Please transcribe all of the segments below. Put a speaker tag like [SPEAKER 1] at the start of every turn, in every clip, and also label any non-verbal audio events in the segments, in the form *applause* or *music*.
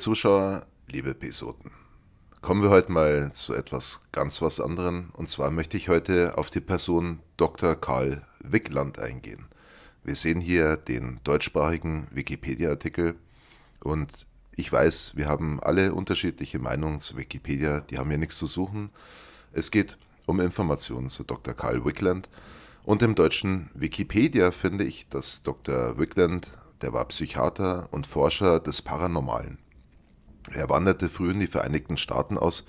[SPEAKER 1] Zuschauer, liebe Pisoten, kommen wir heute mal zu etwas ganz was anderem. Und zwar möchte ich heute auf die Person Dr. Karl Wickland eingehen. Wir sehen hier den deutschsprachigen Wikipedia-Artikel und ich weiß, wir haben alle unterschiedliche Meinungen zu Wikipedia, die haben hier nichts zu suchen. Es geht um Informationen zu Dr. Karl Wickland und im deutschen Wikipedia finde ich, dass Dr. Wickland, der war Psychiater und Forscher des Paranormalen. Er wanderte früh in die Vereinigten Staaten aus,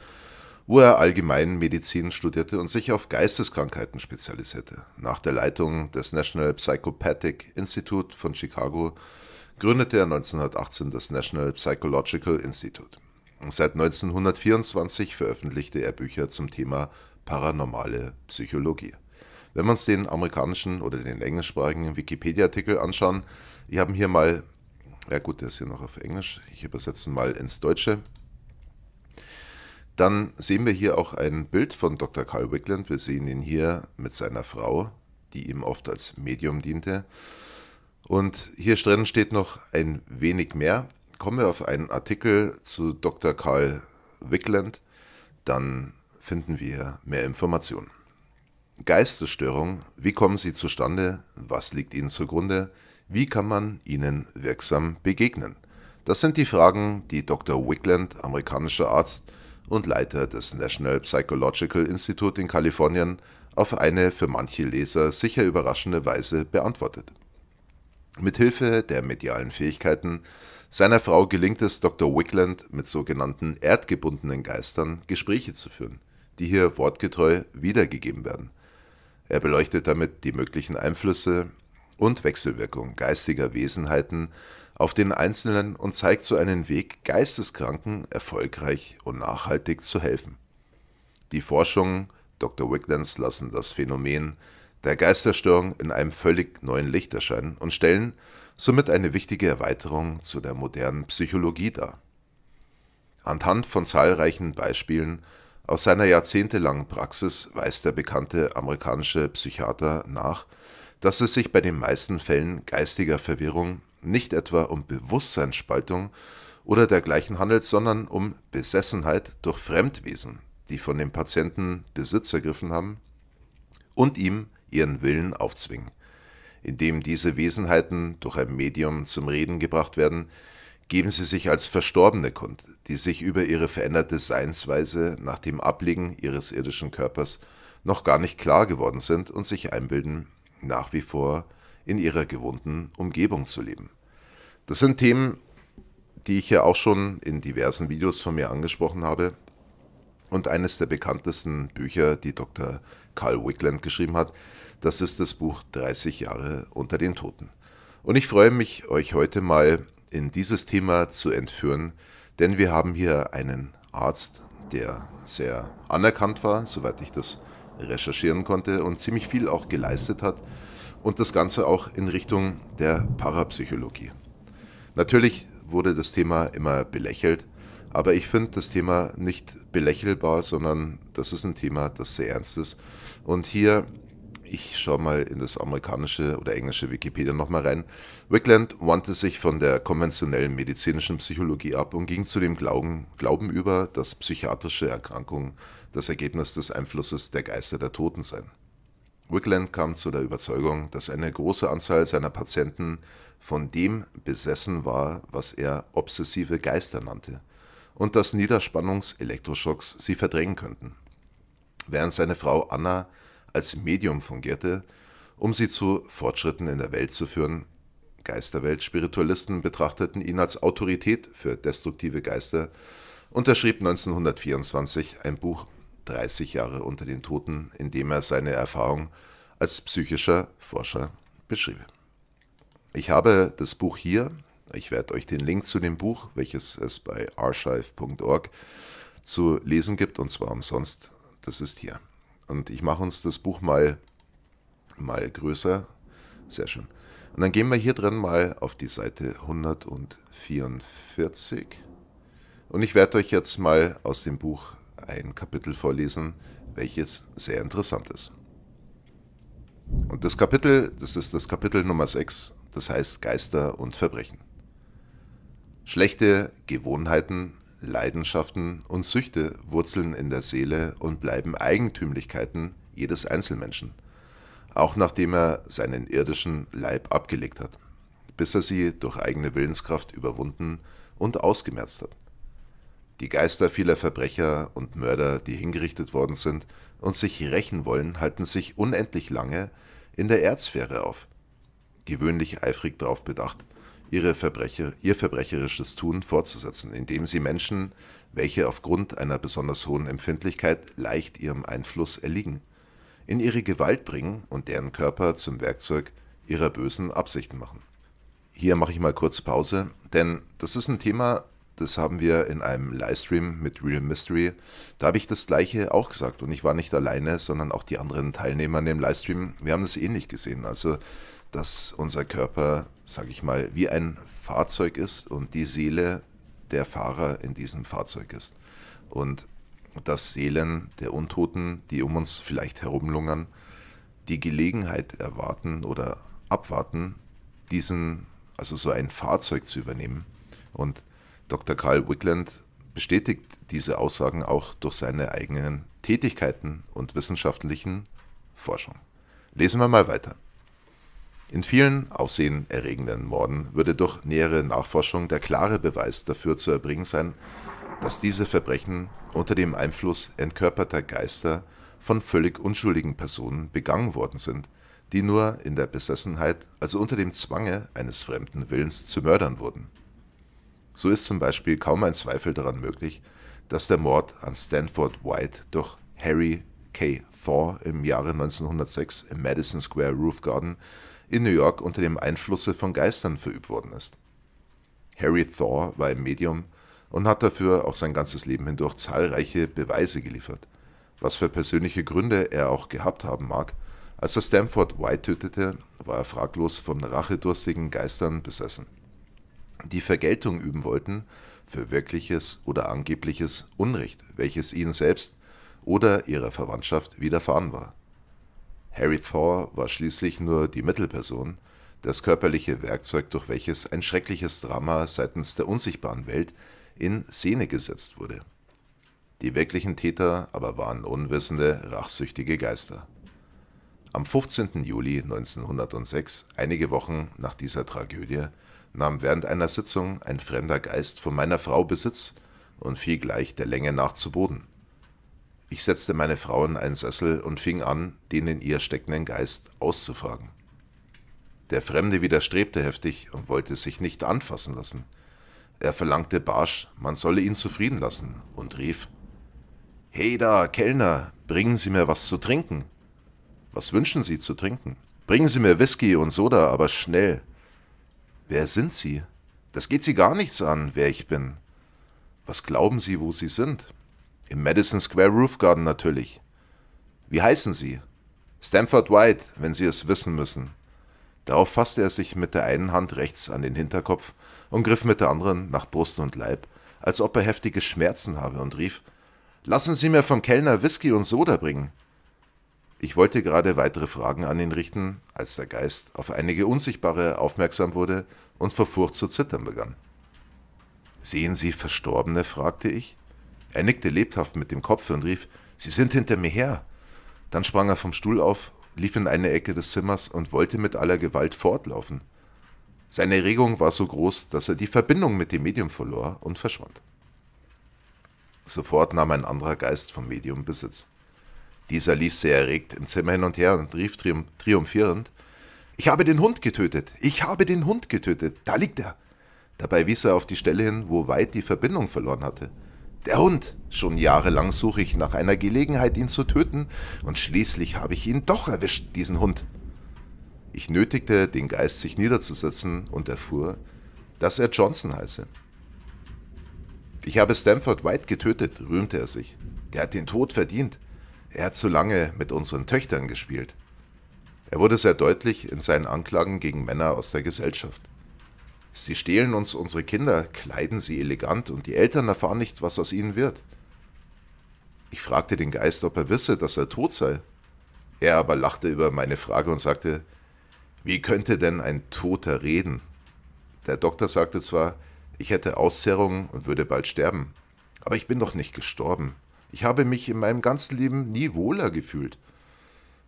[SPEAKER 1] wo er Allgemeinmedizin studierte und sich auf Geisteskrankheiten spezialisierte. Nach der Leitung des National Psychopathic Institute von Chicago gründete er 1918 das National Psychological Institute. Seit 1924 veröffentlichte er Bücher zum Thema paranormale Psychologie. Wenn wir uns den amerikanischen oder den englischsprachigen Wikipedia-Artikel anschauen, ich habe hier mal ja gut, der ist hier noch auf Englisch. Ich übersetze mal ins Deutsche. Dann sehen wir hier auch ein Bild von Dr. Carl Wickland. Wir sehen ihn hier mit seiner Frau, die ihm oft als Medium diente. Und hier drin steht noch ein wenig mehr. Kommen wir auf einen Artikel zu Dr. Carl Wickland, dann finden wir mehr Informationen. Geistesstörung, wie kommen sie zustande, was liegt ihnen zugrunde, wie kann man ihnen wirksam begegnen? Das sind die Fragen, die Dr. Wickland, amerikanischer Arzt und Leiter des National Psychological Institute in Kalifornien, auf eine für manche Leser sicher überraschende Weise beantwortet. Mithilfe der medialen Fähigkeiten seiner Frau gelingt es Dr. Wickland, mit sogenannten erdgebundenen Geistern Gespräche zu führen, die hier wortgetreu wiedergegeben werden. Er beleuchtet damit die möglichen Einflüsse, und Wechselwirkung geistiger Wesenheiten auf den Einzelnen und zeigt so einen Weg, Geisteskranken erfolgreich und nachhaltig zu helfen. Die Forschungen Dr. Wiglands lassen das Phänomen der Geisterstörung in einem völlig neuen Licht erscheinen und stellen somit eine wichtige Erweiterung zu der modernen Psychologie dar. Anhand von zahlreichen Beispielen aus seiner jahrzehntelangen Praxis weist der bekannte amerikanische Psychiater nach, dass es sich bei den meisten Fällen geistiger Verwirrung nicht etwa um Bewusstseinsspaltung oder dergleichen handelt, sondern um Besessenheit durch Fremdwesen, die von dem Patienten Besitz ergriffen haben und ihm ihren Willen aufzwingen. Indem diese Wesenheiten durch ein Medium zum Reden gebracht werden, geben sie sich als Verstorbene kund, die sich über ihre veränderte Seinsweise nach dem Ablegen ihres irdischen Körpers noch gar nicht klar geworden sind und sich einbilden, nach wie vor in ihrer gewohnten Umgebung zu leben. Das sind Themen, die ich ja auch schon in diversen Videos von mir angesprochen habe. Und eines der bekanntesten Bücher, die Dr. Carl Wickland geschrieben hat, das ist das Buch 30 Jahre unter den Toten. Und ich freue mich, euch heute mal in dieses Thema zu entführen, denn wir haben hier einen Arzt, der sehr anerkannt war, soweit ich das recherchieren konnte und ziemlich viel auch geleistet hat und das Ganze auch in Richtung der Parapsychologie. Natürlich wurde das Thema immer belächelt, aber ich finde das Thema nicht belächelbar, sondern das ist ein Thema, das sehr ernst ist. Und hier, ich schaue mal in das amerikanische oder englische Wikipedia nochmal rein. Wickland wandte sich von der konventionellen medizinischen Psychologie ab und ging zu dem Glauben, Glauben über, dass psychiatrische Erkrankungen das Ergebnis des Einflusses der Geister der Toten sein. Wickland kam zu der Überzeugung, dass eine große Anzahl seiner Patienten von dem besessen war, was er obsessive Geister nannte, und dass Niederspannungselektroschocks sie verdrängen könnten. Während seine Frau Anna als Medium fungierte, um sie zu Fortschritten in der Welt zu führen, Geisterwelt, Spiritualisten betrachteten ihn als Autorität für destruktive Geister, unterschrieb 1924 ein Buch 30 Jahre unter den Toten, in dem er seine Erfahrung als psychischer Forscher beschrieb. Ich habe das Buch hier. Ich werde euch den Link zu dem Buch, welches es bei archive.org zu lesen gibt, und zwar umsonst, das ist hier. Und ich mache uns das Buch mal, mal größer. Sehr schön. Und dann gehen wir hier drin mal auf die Seite 144. Und ich werde euch jetzt mal aus dem Buch ein Kapitel vorlesen, welches sehr interessant ist. Und das Kapitel, das ist das Kapitel Nummer 6, das heißt Geister und Verbrechen. Schlechte Gewohnheiten, Leidenschaften und Süchte wurzeln in der Seele und bleiben Eigentümlichkeiten jedes Einzelmenschen, auch nachdem er seinen irdischen Leib abgelegt hat, bis er sie durch eigene Willenskraft überwunden und ausgemerzt hat die Geister vieler Verbrecher und Mörder, die hingerichtet worden sind und sich rächen wollen, halten sich unendlich lange in der Erdsphäre auf. Gewöhnlich eifrig darauf bedacht, ihre Verbrecher, ihr verbrecherisches Tun fortzusetzen, indem sie Menschen, welche aufgrund einer besonders hohen Empfindlichkeit leicht ihrem Einfluss erliegen, in ihre Gewalt bringen und deren Körper zum Werkzeug ihrer bösen Absichten machen. Hier mache ich mal kurz Pause, denn das ist ein Thema, das haben wir in einem Livestream mit Real Mystery. Da habe ich das gleiche auch gesagt. Und ich war nicht alleine, sondern auch die anderen Teilnehmer in dem Livestream. Wir haben das ähnlich gesehen. Also, dass unser Körper, sage ich mal, wie ein Fahrzeug ist und die Seele der Fahrer in diesem Fahrzeug ist. Und dass Seelen der Untoten, die um uns vielleicht herumlungern, die Gelegenheit erwarten oder abwarten, diesen, also so ein Fahrzeug zu übernehmen und Dr. Carl Wickland bestätigt diese Aussagen auch durch seine eigenen Tätigkeiten und wissenschaftlichen Forschung. Lesen wir mal weiter. In vielen aufsehenerregenden Morden würde durch nähere Nachforschung der klare Beweis dafür zu erbringen sein, dass diese Verbrechen unter dem Einfluss entkörperter Geister von völlig unschuldigen Personen begangen worden sind, die nur in der Besessenheit, also unter dem Zwange eines fremden Willens zu mördern wurden. So ist zum Beispiel kaum ein Zweifel daran möglich, dass der Mord an Stanford White durch Harry K. Thor im Jahre 1906 im Madison Square Roof Garden in New York unter dem Einflusse von Geistern verübt worden ist. Harry Thor war ein Medium und hat dafür auch sein ganzes Leben hindurch zahlreiche Beweise geliefert. Was für persönliche Gründe er auch gehabt haben mag, als er Stanford White tötete, war er fraglos von rachedurstigen Geistern besessen die Vergeltung üben wollten für wirkliches oder angebliches Unrecht, welches ihnen selbst oder ihrer Verwandtschaft widerfahren war. Harry Thor war schließlich nur die Mittelperson, das körperliche Werkzeug, durch welches ein schreckliches Drama seitens der unsichtbaren Welt in Szene gesetzt wurde. Die wirklichen Täter aber waren unwissende, rachsüchtige Geister. Am 15. Juli 1906, einige Wochen nach dieser Tragödie, nahm während einer Sitzung ein fremder Geist von meiner Frau Besitz und fiel gleich der Länge nach zu Boden. Ich setzte meine Frau in einen Sessel und fing an, den in ihr steckenden Geist auszufragen. Der Fremde widerstrebte heftig und wollte sich nicht anfassen lassen. Er verlangte barsch, man solle ihn zufrieden lassen und rief: Hey da, Kellner, bringen Sie mir was zu trinken. Was wünschen Sie zu trinken? Bringen Sie mir Whisky und Soda, aber schnell. Wer sind Sie? Das geht Sie gar nichts an, wer ich bin. Was glauben Sie, wo Sie sind? Im Madison Square Roof Garden natürlich. Wie heißen Sie? Stamford White, wenn Sie es wissen müssen. Darauf fasste er sich mit der einen Hand rechts an den Hinterkopf und griff mit der anderen nach Brust und Leib, als ob er heftige Schmerzen habe, und rief Lassen Sie mir vom Kellner Whisky und Soda bringen. Ich wollte gerade weitere Fragen an ihn richten, als der Geist auf einige Unsichtbare aufmerksam wurde und vor Furcht zu zittern begann. Sehen Sie Verstorbene? fragte ich. Er nickte lebhaft mit dem Kopf und rief, Sie sind hinter mir her. Dann sprang er vom Stuhl auf, lief in eine Ecke des Zimmers und wollte mit aller Gewalt fortlaufen. Seine Erregung war so groß, dass er die Verbindung mit dem Medium verlor und verschwand. Sofort nahm ein anderer Geist vom Medium Besitz. Dieser lief sehr erregt im Zimmer hin und her und rief triumphierend, ich habe den Hund getötet, ich habe den Hund getötet, da liegt er. Dabei wies er auf die Stelle hin, wo White die Verbindung verloren hatte. Der Hund! Schon jahrelang suche ich nach einer Gelegenheit, ihn zu töten, und schließlich habe ich ihn doch erwischt, diesen Hund. Ich nötigte den Geist, sich niederzusetzen, und erfuhr, dass er Johnson heiße. Ich habe Stamford White getötet, rühmte er sich. Der hat den Tod verdient. Er hat zu lange mit unseren Töchtern gespielt. Er wurde sehr deutlich in seinen Anklagen gegen Männer aus der Gesellschaft. Sie stehlen uns unsere Kinder, kleiden sie elegant und die Eltern erfahren nicht, was aus ihnen wird. Ich fragte den Geist, ob er wisse, dass er tot sei. Er aber lachte über meine Frage und sagte, wie könnte denn ein Toter reden? Der Doktor sagte zwar, ich hätte Auszehrungen und würde bald sterben, aber ich bin doch nicht gestorben. Ich habe mich in meinem ganzen Leben nie wohler gefühlt.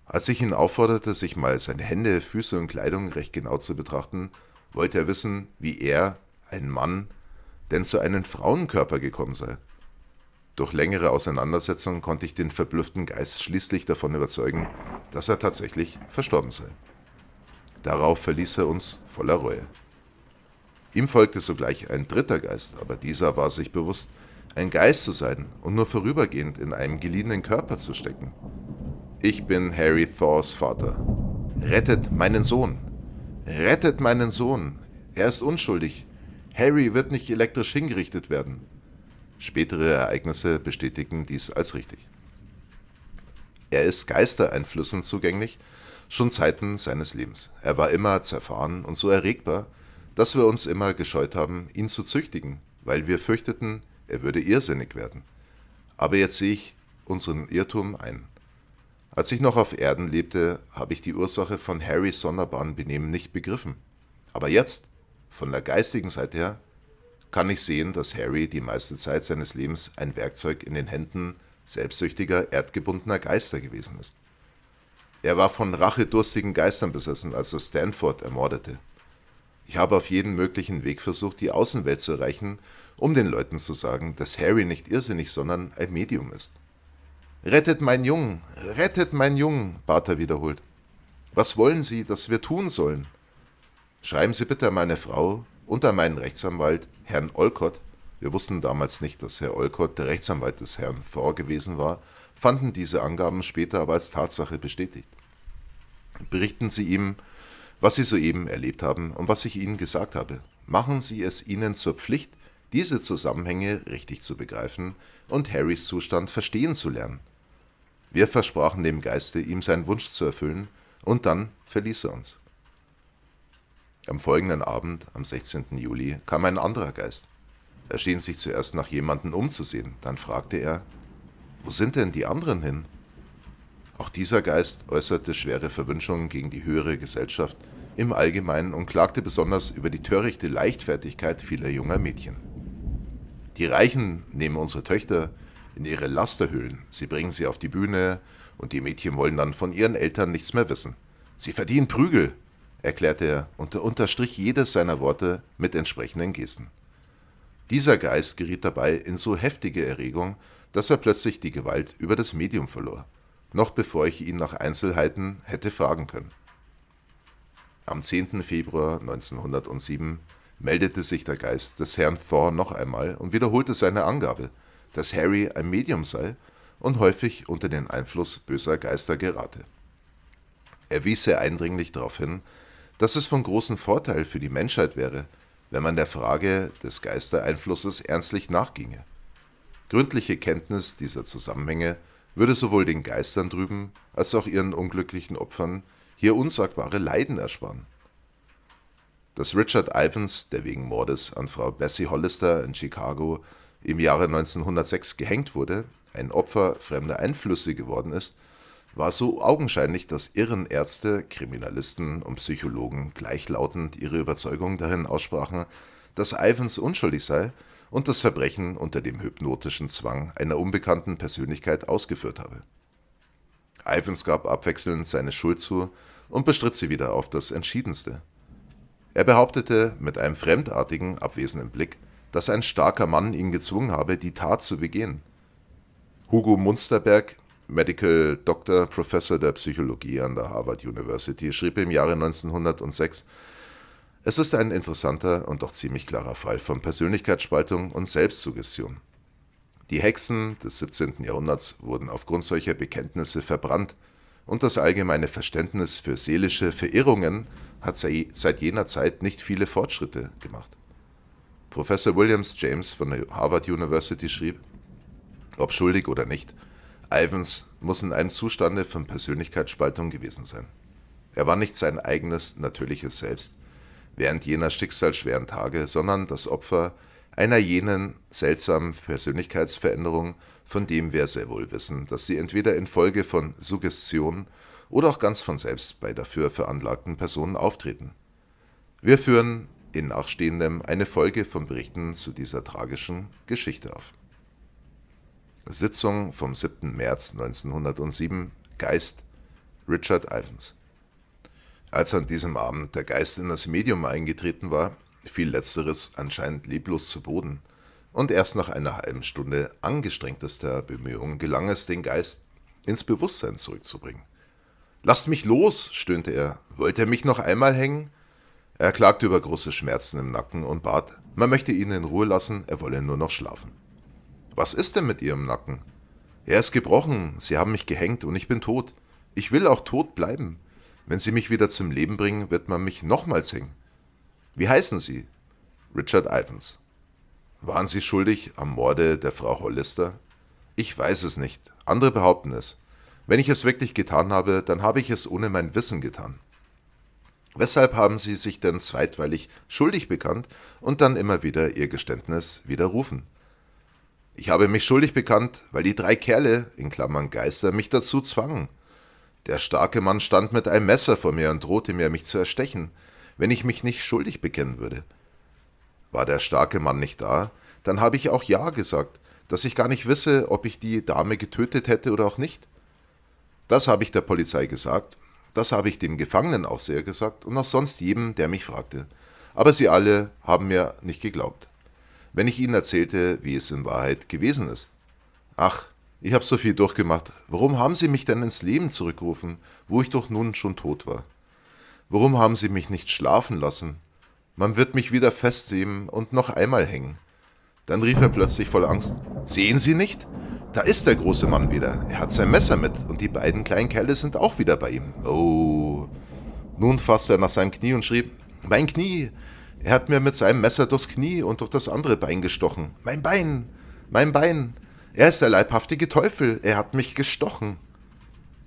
[SPEAKER 1] Als ich ihn aufforderte, sich mal seine Hände, Füße und Kleidung recht genau zu betrachten, wollte er wissen, wie er, ein Mann, denn zu einem Frauenkörper gekommen sei. Durch längere Auseinandersetzungen konnte ich den verblüfften Geist schließlich davon überzeugen, dass er tatsächlich verstorben sei. Darauf verließ er uns voller Reue. Ihm folgte sogleich ein dritter Geist, aber dieser war sich bewusst, ein Geist zu sein und nur vorübergehend in einem geliehenen Körper zu stecken. Ich bin Harry Thors Vater. Rettet meinen Sohn. Rettet meinen Sohn. Er ist unschuldig. Harry wird nicht elektrisch hingerichtet werden. Spätere Ereignisse bestätigen dies als richtig. Er ist Geistereinflüssen zugänglich, schon Zeiten seines Lebens. Er war immer zerfahren und so erregbar, dass wir uns immer gescheut haben, ihn zu züchtigen, weil wir fürchteten, er würde irrsinnig werden. Aber jetzt sehe ich unseren Irrtum ein. Als ich noch auf Erden lebte, habe ich die Ursache von Harrys sonderbaren Benehmen nicht begriffen. Aber jetzt, von der geistigen Seite her, kann ich sehen, dass Harry die meiste Zeit seines Lebens ein Werkzeug in den Händen selbstsüchtiger, erdgebundener Geister gewesen ist. Er war von rachedurstigen Geistern besessen, als er Stanford ermordete. Ich habe auf jeden möglichen Weg versucht, die Außenwelt zu erreichen um den Leuten zu sagen, dass Harry nicht irrsinnig, sondern ein Medium ist. Rettet meinen Jungen, rettet meinen Jungen, bat er wiederholt. Was wollen Sie, dass wir tun sollen? Schreiben Sie bitte an meine Frau und an meinen Rechtsanwalt, Herrn Olcott. Wir wussten damals nicht, dass Herr Olcott der Rechtsanwalt des Herrn Thor gewesen war, fanden diese Angaben später aber als Tatsache bestätigt. Berichten Sie ihm, was Sie soeben erlebt haben und was ich Ihnen gesagt habe. Machen Sie es Ihnen zur Pflicht, diese Zusammenhänge richtig zu begreifen und Harrys Zustand verstehen zu lernen. Wir versprachen dem Geiste, ihm seinen Wunsch zu erfüllen, und dann verließ er uns. Am folgenden Abend, am 16. Juli, kam ein anderer Geist. Er schien sich zuerst nach jemandem umzusehen, dann fragte er, wo sind denn die anderen hin? Auch dieser Geist äußerte schwere Verwünschungen gegen die höhere Gesellschaft im Allgemeinen und klagte besonders über die törichte Leichtfertigkeit vieler junger Mädchen. Die Reichen nehmen unsere Töchter in ihre Lasterhöhlen, sie bringen sie auf die Bühne und die Mädchen wollen dann von ihren Eltern nichts mehr wissen. Sie verdienen Prügel, erklärte er und unterstrich jedes seiner Worte mit entsprechenden Gesten. Dieser Geist geriet dabei in so heftige Erregung, dass er plötzlich die Gewalt über das Medium verlor, noch bevor ich ihn nach Einzelheiten hätte fragen können. Am 10. Februar 1907 meldete sich der Geist des Herrn Thor noch einmal und wiederholte seine Angabe, dass Harry ein Medium sei und häufig unter den Einfluss böser Geister gerate. Er wies sehr eindringlich darauf hin, dass es von großem Vorteil für die Menschheit wäre, wenn man der Frage des Geistereinflusses ernstlich nachginge. Gründliche Kenntnis dieser Zusammenhänge würde sowohl den Geistern drüben als auch ihren unglücklichen Opfern hier unsagbare Leiden ersparen dass Richard Ivans, der wegen Mordes an Frau Bessie Hollister in Chicago im Jahre 1906 gehängt wurde, ein Opfer fremder Einflüsse geworden ist, war so augenscheinlich, dass Irrenärzte, Kriminalisten und Psychologen gleichlautend ihre Überzeugung darin aussprachen, dass Ivans unschuldig sei und das Verbrechen unter dem hypnotischen Zwang einer unbekannten Persönlichkeit ausgeführt habe. Ivans gab abwechselnd seine Schuld zu und bestritt sie wieder auf das Entschiedenste. Er behauptete mit einem fremdartigen, abwesenden Blick, dass ein starker Mann ihn gezwungen habe, die Tat zu begehen. Hugo Munsterberg, Medical Doctor, Professor der Psychologie an der Harvard University, schrieb im Jahre 1906, es ist ein interessanter und doch ziemlich klarer Fall von Persönlichkeitsspaltung und Selbstsuggestion. Die Hexen des 17. Jahrhunderts wurden aufgrund solcher Bekenntnisse verbrannt, und das allgemeine Verständnis für seelische Verirrungen hat seit jener Zeit nicht viele Fortschritte gemacht. Professor Williams James von der Harvard University schrieb, ob schuldig oder nicht, Ivans muss in einem Zustande von Persönlichkeitsspaltung gewesen sein. Er war nicht sein eigenes natürliches Selbst während jener schicksalsschweren Tage, sondern das Opfer einer jenen seltsamen Persönlichkeitsveränderung, von dem wir sehr wohl wissen, dass sie entweder infolge von Suggestion oder auch ganz von selbst bei dafür veranlagten Personen auftreten. Wir führen in Nachstehendem eine Folge von Berichten zu dieser tragischen Geschichte auf. Sitzung vom 7. März 1907 Geist Richard Ivans. Als an diesem Abend der Geist in das Medium eingetreten war, fiel letzteres anscheinend leblos zu Boden – und erst nach einer halben Stunde angestrengtester Bemühungen gelang es, den Geist ins Bewusstsein zurückzubringen. Lasst mich los, stöhnte er. Wollt ihr mich noch einmal hängen? Er klagte über große Schmerzen im Nacken und bat, man möchte ihn in Ruhe lassen, er wolle nur noch schlafen. Was ist denn mit Ihrem Nacken? Er ist gebrochen, Sie haben mich gehängt und ich bin tot. Ich will auch tot bleiben. Wenn Sie mich wieder zum Leben bringen, wird man mich nochmals hängen. Wie heißen Sie? Richard Ivans. Waren Sie schuldig am Morde der Frau Hollister? Ich weiß es nicht. Andere behaupten es. Wenn ich es wirklich getan habe, dann habe ich es ohne mein Wissen getan. Weshalb haben Sie sich denn zweitweilig schuldig bekannt und dann immer wieder Ihr Geständnis widerrufen? Ich habe mich schuldig bekannt, weil die drei Kerle, in Klammern Geister, mich dazu zwangen. Der starke Mann stand mit einem Messer vor mir und drohte mir, mich zu erstechen, wenn ich mich nicht schuldig bekennen würde. War der starke Mann nicht da, dann habe ich auch Ja gesagt, dass ich gar nicht wisse, ob ich die Dame getötet hätte oder auch nicht. Das habe ich der Polizei gesagt, das habe ich dem Gefangenenaufseher gesagt und auch sonst jedem, der mich fragte. Aber sie alle haben mir nicht geglaubt, wenn ich ihnen erzählte, wie es in Wahrheit gewesen ist. Ach, ich habe so viel durchgemacht. Warum haben sie mich denn ins Leben zurückgerufen, wo ich doch nun schon tot war? Warum haben sie mich nicht schlafen lassen? Man wird mich wieder festheben und noch einmal hängen. Dann rief er plötzlich voll Angst. Sehen Sie nicht? Da ist der große Mann wieder. Er hat sein Messer mit und die beiden kleinen Kerle sind auch wieder bei ihm. Oh. Nun fasste er nach seinem Knie und schrieb, mein Knie. Er hat mir mit seinem Messer durchs Knie und durch das andere Bein gestochen. Mein Bein. Mein Bein. Er ist der leibhaftige Teufel. Er hat mich gestochen.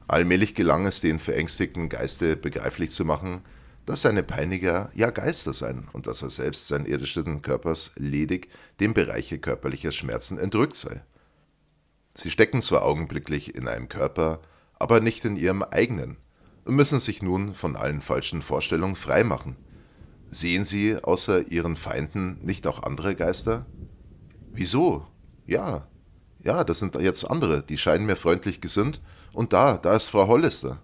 [SPEAKER 1] Allmählich gelang es, den verängstigten Geiste begreiflich zu machen, dass seine Peiniger ja Geister seien und dass er selbst seinen irdischen Körpers ledig dem Bereiche körperlicher Schmerzen entrückt sei. Sie stecken zwar augenblicklich in einem Körper, aber nicht in ihrem eigenen und müssen sich nun von allen falschen Vorstellungen freimachen. Sehen sie außer ihren Feinden nicht auch andere Geister? Wieso? Ja, ja, das sind jetzt andere, die scheinen mir freundlich gesund. Und da, da ist Frau Hollister.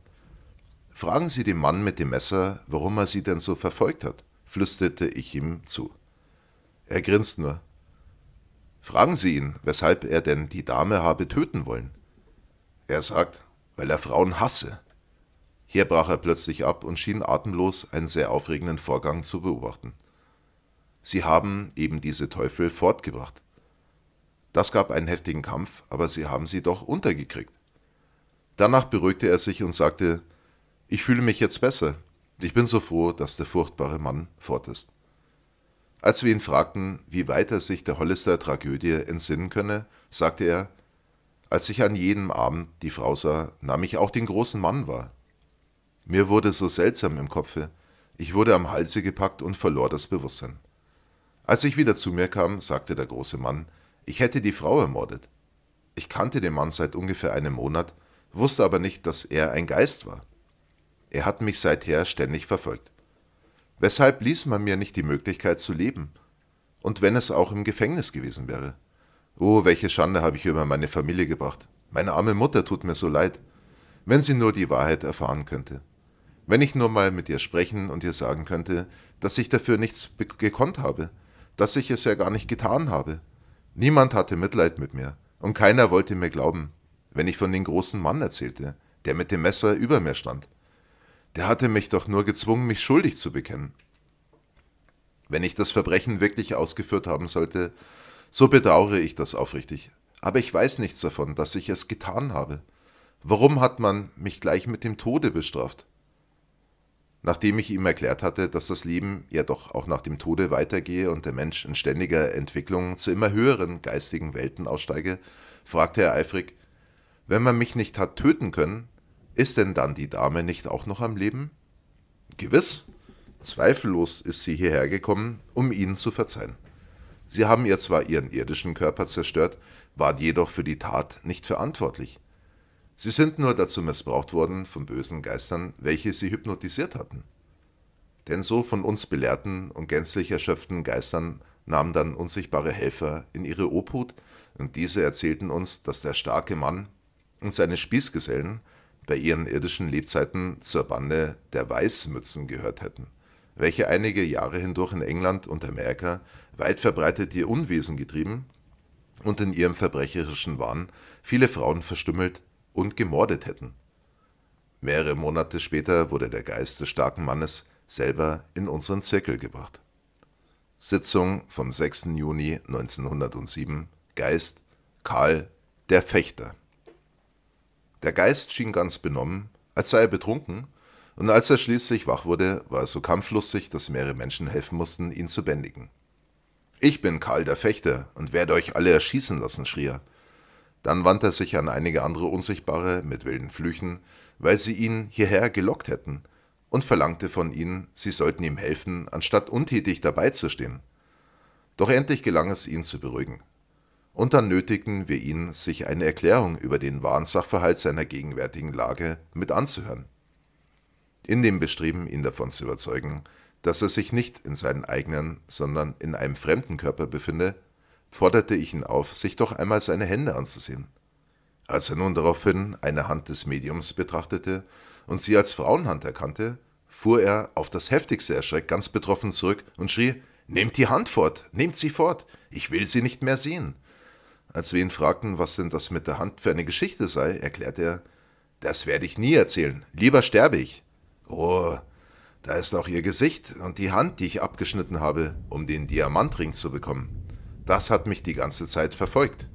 [SPEAKER 1] Fragen Sie den Mann mit dem Messer, warum er sie denn so verfolgt hat, flüsterte ich ihm zu. Er grinst nur. Fragen Sie ihn, weshalb er denn die Dame habe töten wollen. Er sagt, weil er Frauen hasse. Hier brach er plötzlich ab und schien atemlos einen sehr aufregenden Vorgang zu beobachten. Sie haben eben diese Teufel fortgebracht. Das gab einen heftigen Kampf, aber sie haben sie doch untergekriegt. Danach beruhigte er sich und sagte, ich fühle mich jetzt besser. Ich bin so froh, dass der furchtbare Mann fort ist. Als wir ihn fragten, wie weit er sich der Hollister-Tragödie entsinnen könne, sagte er, als ich an jedem Abend die Frau sah, nahm ich auch den großen Mann wahr. Mir wurde so seltsam im Kopfe, ich wurde am Halse gepackt und verlor das Bewusstsein. Als ich wieder zu mir kam, sagte der große Mann, ich hätte die Frau ermordet. Ich kannte den Mann seit ungefähr einem Monat, wusste aber nicht, dass er ein Geist war. Er hat mich seither ständig verfolgt. Weshalb ließ man mir nicht die Möglichkeit zu leben? Und wenn es auch im Gefängnis gewesen wäre? Oh, welche Schande habe ich über meine Familie gebracht. Meine arme Mutter tut mir so leid. Wenn sie nur die Wahrheit erfahren könnte. Wenn ich nur mal mit ihr sprechen und ihr sagen könnte, dass ich dafür nichts gekonnt habe, dass ich es ja gar nicht getan habe. Niemand hatte Mitleid mit mir und keiner wollte mir glauben, wenn ich von dem großen Mann erzählte, der mit dem Messer über mir stand. Der hatte mich doch nur gezwungen, mich schuldig zu bekennen. Wenn ich das Verbrechen wirklich ausgeführt haben sollte, so bedauere ich das aufrichtig. Aber ich weiß nichts davon, dass ich es getan habe. Warum hat man mich gleich mit dem Tode bestraft? Nachdem ich ihm erklärt hatte, dass das Leben ja doch auch nach dem Tode weitergehe und der Mensch in ständiger Entwicklung zu immer höheren geistigen Welten aussteige, fragte er eifrig, wenn man mich nicht hat töten können, ist denn dann die Dame nicht auch noch am Leben? Gewiss, zweifellos ist sie hierher gekommen, um ihnen zu verzeihen. Sie haben ihr zwar ihren irdischen Körper zerstört, waren jedoch für die Tat nicht verantwortlich. Sie sind nur dazu missbraucht worden von bösen Geistern, welche sie hypnotisiert hatten. Denn so von uns belehrten und gänzlich erschöpften Geistern nahmen dann unsichtbare Helfer in ihre Obhut, und diese erzählten uns, dass der starke Mann und seine Spießgesellen bei ihren irdischen Lebzeiten zur Bande der Weißmützen gehört hätten, welche einige Jahre hindurch in England und Amerika weit verbreitet ihr Unwesen getrieben und in ihrem verbrecherischen Wahn viele Frauen verstümmelt und gemordet hätten. Mehrere Monate später wurde der Geist des starken Mannes selber in unseren Zirkel gebracht. Sitzung vom 6. Juni 1907 Geist Karl der Fechter der Geist schien ganz benommen, als sei er betrunken, und als er schließlich wach wurde, war er so kampflustig, dass mehrere Menschen helfen mussten, ihn zu bändigen. Ich bin Karl der Fechter und werde euch alle erschießen lassen, schrie er. Dann wandte er sich an einige andere Unsichtbare mit wilden Flüchen, weil sie ihn hierher gelockt hätten, und verlangte von ihnen, sie sollten ihm helfen, anstatt untätig dabei zu stehen. Doch endlich gelang es, ihn zu beruhigen und dann nötigten wir ihn, sich eine Erklärung über den wahren Sachverhalt seiner gegenwärtigen Lage mit anzuhören. In dem bestreben, ihn davon zu überzeugen, dass er sich nicht in seinen eigenen, sondern in einem fremden Körper befinde, forderte ich ihn auf, sich doch einmal seine Hände anzusehen. Als er nun daraufhin eine Hand des Mediums betrachtete und sie als Frauenhand erkannte, fuhr er auf das heftigste Erschreck ganz betroffen zurück und schrie Nehmt die Hand fort, nehmt sie fort, ich will sie nicht mehr sehen. Als wir ihn fragten, was denn das mit der Hand für eine Geschichte sei, erklärte er, das werde ich nie erzählen, lieber sterbe ich. Oh, da ist auch ihr Gesicht und die Hand, die ich abgeschnitten habe, um den Diamantring zu bekommen. Das hat mich die ganze Zeit verfolgt.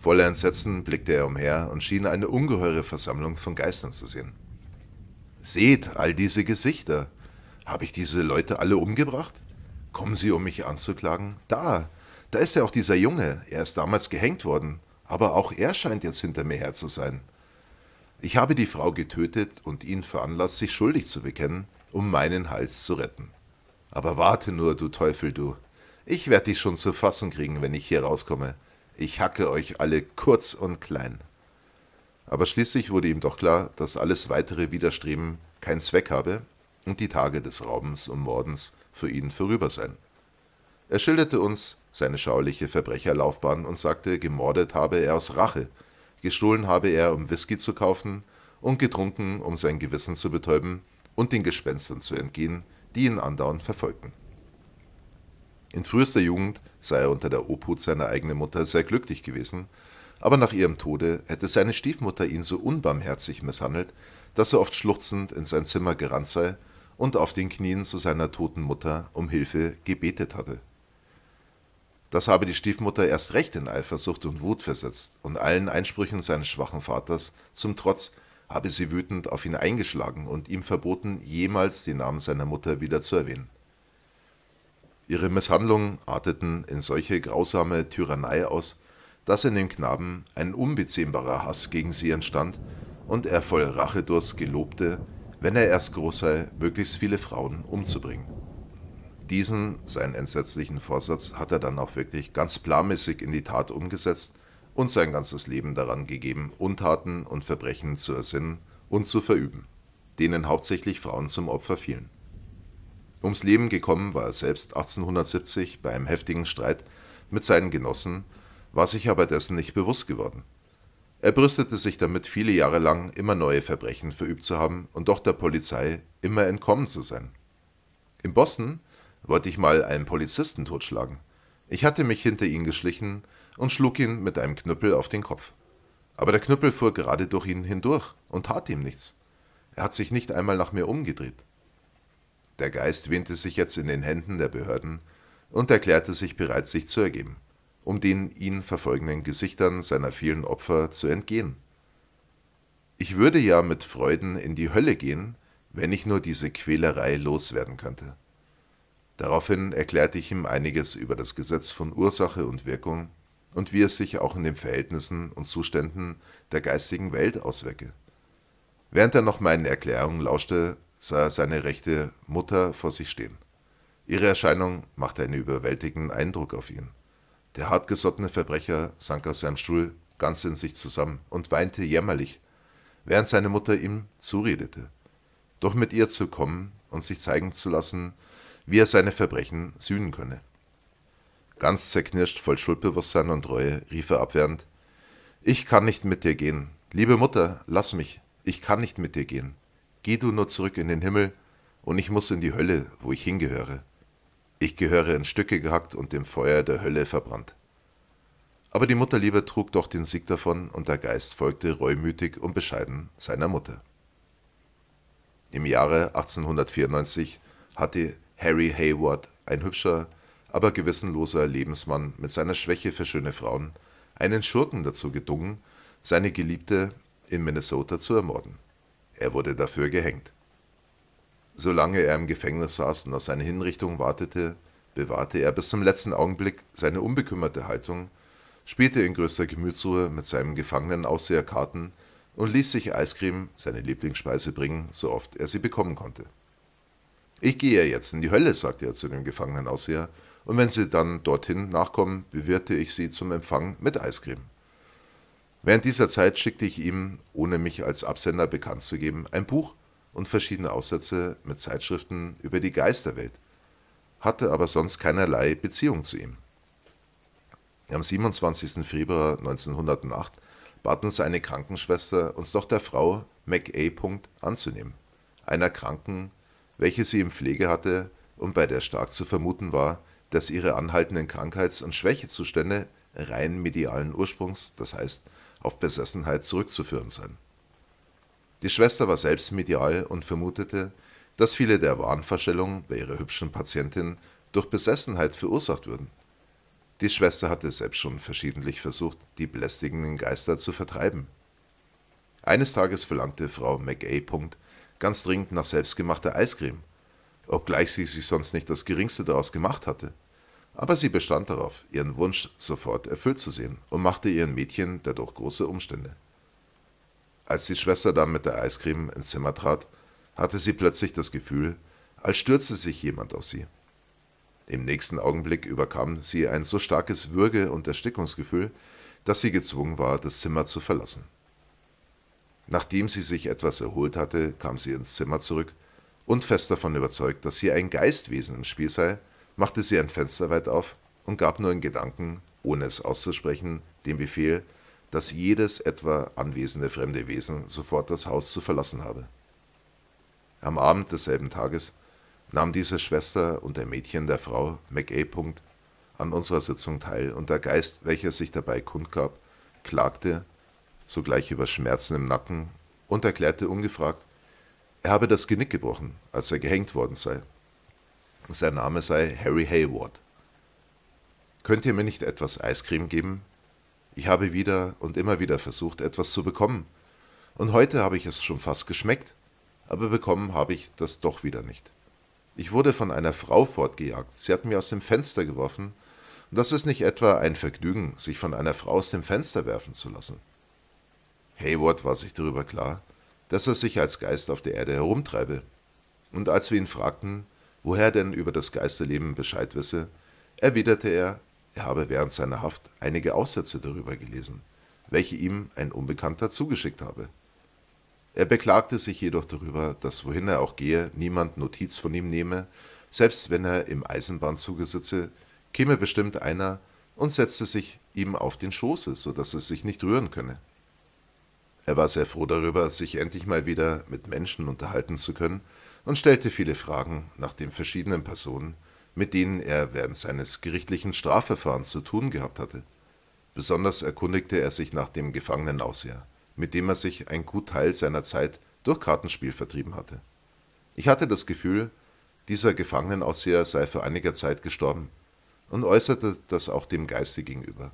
[SPEAKER 1] Voller Entsetzen blickte er umher und schien eine ungeheure Versammlung von Geistern zu sehen. Seht all diese Gesichter. Habe ich diese Leute alle umgebracht? Kommen sie, um mich anzuklagen? Da, da ist ja auch dieser Junge, er ist damals gehängt worden, aber auch er scheint jetzt hinter mir her zu sein. Ich habe die Frau getötet und ihn veranlasst, sich schuldig zu bekennen, um meinen Hals zu retten. Aber warte nur, du Teufel, du. Ich werde dich schon zu fassen kriegen, wenn ich hier rauskomme. Ich hacke euch alle kurz und klein. Aber schließlich wurde ihm doch klar, dass alles weitere Widerstreben keinen Zweck habe und die Tage des Raubens und Mordens für ihn vorüber seien. Er schilderte uns seine schauerliche Verbrecherlaufbahn und sagte, gemordet habe er aus Rache, gestohlen habe er, um Whisky zu kaufen, und getrunken, um sein Gewissen zu betäuben und den Gespenstern zu entgehen, die ihn andauernd verfolgten. In frühester Jugend sei er unter der Obhut seiner eigenen Mutter sehr glücklich gewesen, aber nach ihrem Tode hätte seine Stiefmutter ihn so unbarmherzig misshandelt, dass er oft schluchzend in sein Zimmer gerannt sei und auf den Knien zu seiner toten Mutter um Hilfe gebetet hatte. Das habe die Stiefmutter erst recht in Eifersucht und Wut versetzt, und allen Einsprüchen seines schwachen Vaters zum Trotz habe sie wütend auf ihn eingeschlagen und ihm verboten, jemals den Namen seiner Mutter wieder zu erwähnen. Ihre Misshandlungen arteten in solche grausame Tyrannei aus, dass in dem Knaben ein unbezähmbarer Hass gegen sie entstand und er voll Rachedurst gelobte, wenn er erst groß sei, möglichst viele Frauen umzubringen. Diesen, seinen entsetzlichen Vorsatz, hat er dann auch wirklich ganz planmäßig in die Tat umgesetzt und sein ganzes Leben daran gegeben, Untaten und Verbrechen zu ersinnen und zu verüben, denen hauptsächlich Frauen zum Opfer fielen. Ums Leben gekommen war er selbst 1870 bei einem heftigen Streit mit seinen Genossen, war sich aber dessen nicht bewusst geworden. Er brüstete sich damit, viele Jahre lang immer neue Verbrechen verübt zu haben und doch der Polizei immer entkommen zu sein. In Boston wollte ich mal einen Polizisten totschlagen. Ich hatte mich hinter ihn geschlichen und schlug ihn mit einem Knüppel auf den Kopf. Aber der Knüppel fuhr gerade durch ihn hindurch und tat ihm nichts. Er hat sich nicht einmal nach mir umgedreht. Der Geist wehnte sich jetzt in den Händen der Behörden und erklärte sich bereit, sich zu ergeben, um den ihn verfolgenden Gesichtern seiner vielen Opfer zu entgehen. Ich würde ja mit Freuden in die Hölle gehen, wenn ich nur diese Quälerei loswerden könnte. Daraufhin erklärte ich ihm einiges über das Gesetz von Ursache und Wirkung und wie es sich auch in den Verhältnissen und Zuständen der geistigen Welt auswirke. Während er noch meinen Erklärungen lauschte, sah er seine rechte Mutter vor sich stehen. Ihre Erscheinung machte einen überwältigenden Eindruck auf ihn. Der hartgesottene Verbrecher sank aus seinem Stuhl ganz in sich zusammen und weinte jämmerlich, während seine Mutter ihm zuredete. Doch mit ihr zu kommen und sich zeigen zu lassen, wie er seine Verbrechen sühnen könne. Ganz zerknirscht voll Schuldbewusstsein und Reue rief er abwehrend: Ich kann nicht mit dir gehen. Liebe Mutter, lass mich. Ich kann nicht mit dir gehen. Geh du nur zurück in den Himmel, und ich muss in die Hölle, wo ich hingehöre. Ich gehöre in Stücke gehackt und dem Feuer der Hölle verbrannt. Aber die Mutterliebe trug doch den Sieg davon, und der Geist folgte reumütig und bescheiden seiner Mutter. Im Jahre 1894 hatte Harry Hayward, ein hübscher, aber gewissenloser Lebensmann mit seiner Schwäche für schöne Frauen, einen Schurken dazu gedungen, seine Geliebte in Minnesota zu ermorden. Er wurde dafür gehängt. Solange er im Gefängnis saß und auf seine Hinrichtung wartete, bewahrte er bis zum letzten Augenblick seine unbekümmerte Haltung, spielte in größter Gemütsruhe mit seinem Gefangenen Ausseher Karten und ließ sich Eiscreme, seine Lieblingsspeise, bringen, so oft er sie bekommen konnte. Ich gehe ja jetzt in die Hölle, sagte er zu dem Gefangenenausseher, und wenn Sie dann dorthin nachkommen, bewirte ich Sie zum Empfang mit Eiscreme. Während dieser Zeit schickte ich ihm, ohne mich als Absender bekannt zu geben, ein Buch und verschiedene Aussätze mit Zeitschriften über die Geisterwelt, hatte aber sonst keinerlei Beziehung zu ihm. Am 27. Februar 1908 bat uns eine Krankenschwester, uns doch der Frau McA. anzunehmen, einer kranken, welche sie in Pflege hatte und bei der stark zu vermuten war, dass ihre anhaltenden Krankheits- und Schwächezustände rein medialen Ursprungs, das heißt auf Besessenheit zurückzuführen seien. Die Schwester war selbst medial und vermutete, dass viele der Wahnvorstellungen bei ihrer hübschen Patientin durch Besessenheit verursacht würden. Die Schwester hatte selbst schon verschiedentlich versucht, die belästigenden Geister zu vertreiben. Eines Tages verlangte Frau McA ganz dringend nach selbstgemachter Eiscreme, obgleich sie sich sonst nicht das geringste daraus gemacht hatte. Aber sie bestand darauf, ihren Wunsch sofort erfüllt zu sehen und machte ihren Mädchen dadurch große Umstände. Als die Schwester dann mit der Eiscreme ins Zimmer trat, hatte sie plötzlich das Gefühl, als stürzte sich jemand auf sie. Im nächsten Augenblick überkam sie ein so starkes Würge- und Erstickungsgefühl, dass sie gezwungen war, das Zimmer zu verlassen. Nachdem sie sich etwas erholt hatte, kam sie ins Zimmer zurück und fest davon überzeugt, dass hier ein Geistwesen im Spiel sei, machte sie ein Fenster weit auf und gab nur in Gedanken, ohne es auszusprechen, den Befehl, dass jedes etwa anwesende fremde Wesen sofort das Haus zu verlassen habe. Am Abend desselben Tages nahm diese Schwester und der Mädchen der Frau, McA. an unserer Sitzung teil und der Geist, welcher sich dabei kundgab, klagte, sogleich über Schmerzen im Nacken und erklärte ungefragt, er habe das Genick gebrochen, als er gehängt worden sei. Sein Name sei Harry Hayward. Könnt ihr mir nicht etwas Eiscreme geben? Ich habe wieder und immer wieder versucht, etwas zu bekommen. Und heute habe ich es schon fast geschmeckt, aber bekommen habe ich das doch wieder nicht. Ich wurde von einer Frau fortgejagt. Sie hat mir aus dem Fenster geworfen. Und das ist nicht etwa ein Vergnügen, sich von einer Frau aus dem Fenster werfen zu lassen. Hayward war sich darüber klar, dass er sich als Geist auf der Erde herumtreibe. Und als wir ihn fragten, woher er denn über das Geisterleben Bescheid wisse, erwiderte er, er habe während seiner Haft einige Aussätze darüber gelesen, welche ihm ein Unbekannter zugeschickt habe. Er beklagte sich jedoch darüber, dass wohin er auch gehe, niemand Notiz von ihm nehme, selbst wenn er im Eisenbahnzuge sitze, käme bestimmt einer und setzte sich ihm auf den Schoße, so dass es sich nicht rühren könne. Er war sehr froh darüber, sich endlich mal wieder mit Menschen unterhalten zu können und stellte viele Fragen nach den verschiedenen Personen, mit denen er während seines gerichtlichen Strafverfahrens zu tun gehabt hatte. Besonders erkundigte er sich nach dem Gefangenenausseher, mit dem er sich ein gut Teil seiner Zeit durch Kartenspiel vertrieben hatte. Ich hatte das Gefühl, dieser Gefangenenausseher sei vor einiger Zeit gestorben und äußerte das auch dem Geiste gegenüber.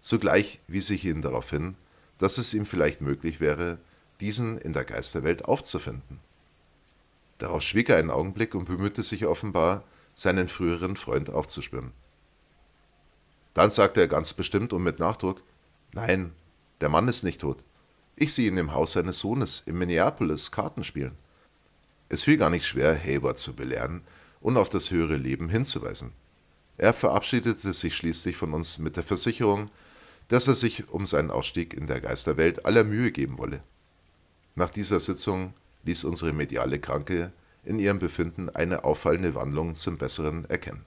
[SPEAKER 1] Zugleich wies ich ihn darauf hin, dass es ihm vielleicht möglich wäre, diesen in der Geisterwelt aufzufinden. Darauf schwieg er einen Augenblick und bemühte sich offenbar, seinen früheren Freund aufzuspüren. Dann sagte er ganz bestimmt und mit Nachdruck, Nein, der Mann ist nicht tot. Ich sehe ihn im Haus seines Sohnes in Minneapolis Karten spielen. Es fiel gar nicht schwer, Hayward zu belehren und auf das höhere Leben hinzuweisen. Er verabschiedete sich schließlich von uns mit der Versicherung, dass er sich um seinen Ausstieg in der Geisterwelt aller Mühe geben wolle. Nach dieser Sitzung ließ unsere mediale Kranke in ihrem Befinden eine auffallende Wandlung zum Besseren erkennen.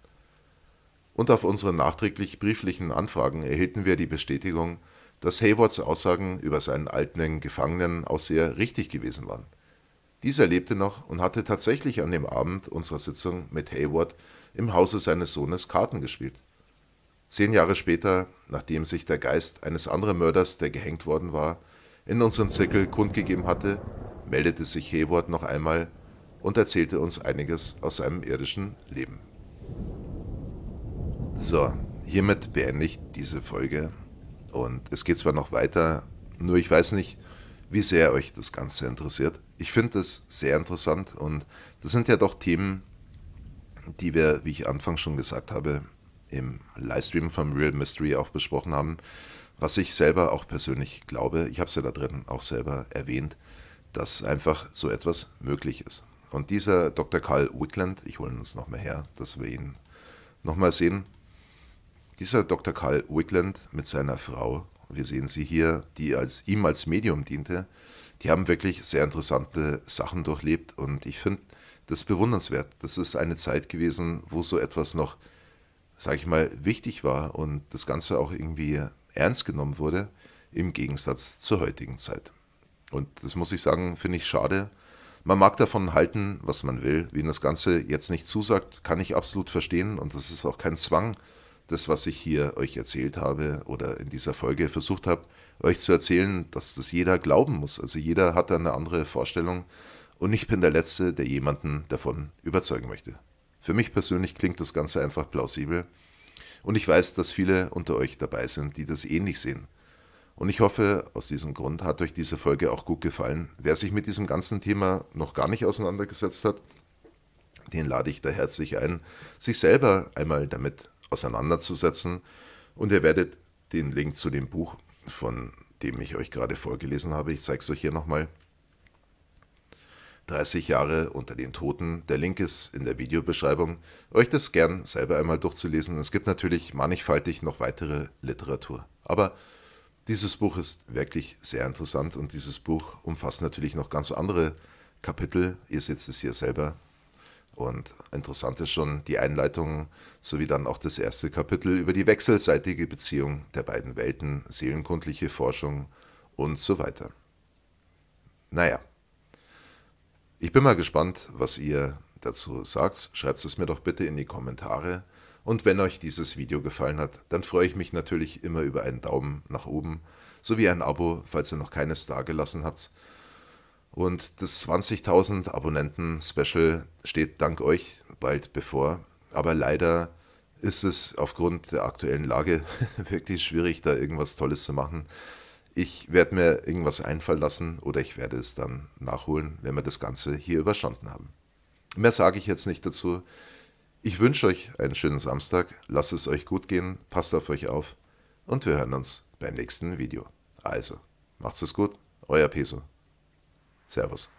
[SPEAKER 1] Und auf unsere nachträglich brieflichen Anfragen erhielten wir die Bestätigung, dass Haywards Aussagen über seinen alten Gefangenen auch sehr richtig gewesen waren. Dieser lebte noch und hatte tatsächlich an dem Abend unserer Sitzung mit Hayward im Hause seines Sohnes Karten gespielt zehn Jahre später, nachdem sich der Geist eines anderen Mörders, der gehängt worden war, in unseren Zirkel kundgegeben hatte, meldete sich Hayward noch einmal und erzählte uns einiges aus seinem irdischen Leben. So, hiermit beende ich diese Folge und es geht zwar noch weiter, nur ich weiß nicht, wie sehr euch das Ganze interessiert. Ich finde es sehr interessant und das sind ja doch Themen, die wir, wie ich anfangs schon gesagt habe, im Livestream vom Real Mystery auch besprochen haben, was ich selber auch persönlich glaube, ich habe es ja da drin auch selber erwähnt, dass einfach so etwas möglich ist. Und dieser Dr. Carl Wickland, ich hole ihn uns nochmal her, dass wir ihn nochmal sehen. Dieser Dr. Carl Wickland mit seiner Frau, wir sehen sie hier, die als, ihm als Medium diente, die haben wirklich sehr interessante Sachen durchlebt und ich finde das bewundernswert. Das ist eine Zeit gewesen, wo so etwas noch sage ich mal, wichtig war und das Ganze auch irgendwie ernst genommen wurde, im Gegensatz zur heutigen Zeit. Und das muss ich sagen, finde ich schade. Man mag davon halten, was man will. Wen das Ganze jetzt nicht zusagt, kann ich absolut verstehen und das ist auch kein Zwang, das, was ich hier euch erzählt habe oder in dieser Folge versucht habe, euch zu erzählen, dass das jeder glauben muss. Also jeder hat eine andere Vorstellung und ich bin der Letzte, der jemanden davon überzeugen möchte. Für mich persönlich klingt das Ganze einfach plausibel und ich weiß, dass viele unter euch dabei sind, die das ähnlich sehen. Und ich hoffe, aus diesem Grund hat euch diese Folge auch gut gefallen. Wer sich mit diesem ganzen Thema noch gar nicht auseinandergesetzt hat, den lade ich da herzlich ein, sich selber einmal damit auseinanderzusetzen. Und ihr werdet den Link zu dem Buch, von dem ich euch gerade vorgelesen habe, ich zeige es euch hier nochmal, 30 Jahre unter den Toten. Der Link ist in der Videobeschreibung. Euch das gern selber einmal durchzulesen. Es gibt natürlich mannigfaltig noch weitere Literatur. Aber dieses Buch ist wirklich sehr interessant und dieses Buch umfasst natürlich noch ganz andere Kapitel. Ihr seht es hier selber. Und interessant ist schon die Einleitung sowie dann auch das erste Kapitel über die wechselseitige Beziehung der beiden Welten, seelenkundliche Forschung und so weiter. Naja. Ich bin mal gespannt, was ihr dazu sagt. Schreibt es mir doch bitte in die Kommentare. Und wenn euch dieses Video gefallen hat, dann freue ich mich natürlich immer über einen Daumen nach oben sowie ein Abo, falls ihr noch keines dagelassen habt. Und das 20.000 Abonnenten Special steht dank euch bald bevor. Aber leider ist es aufgrund der aktuellen Lage *laughs* wirklich schwierig, da irgendwas Tolles zu machen ich werde mir irgendwas einfallen lassen oder ich werde es dann nachholen, wenn wir das Ganze hier überstanden haben. Mehr sage ich jetzt nicht dazu. Ich wünsche euch einen schönen Samstag, lasst es euch gut gehen, passt auf euch auf und wir hören uns beim nächsten Video. Also, macht's es gut, euer Peso. Servus.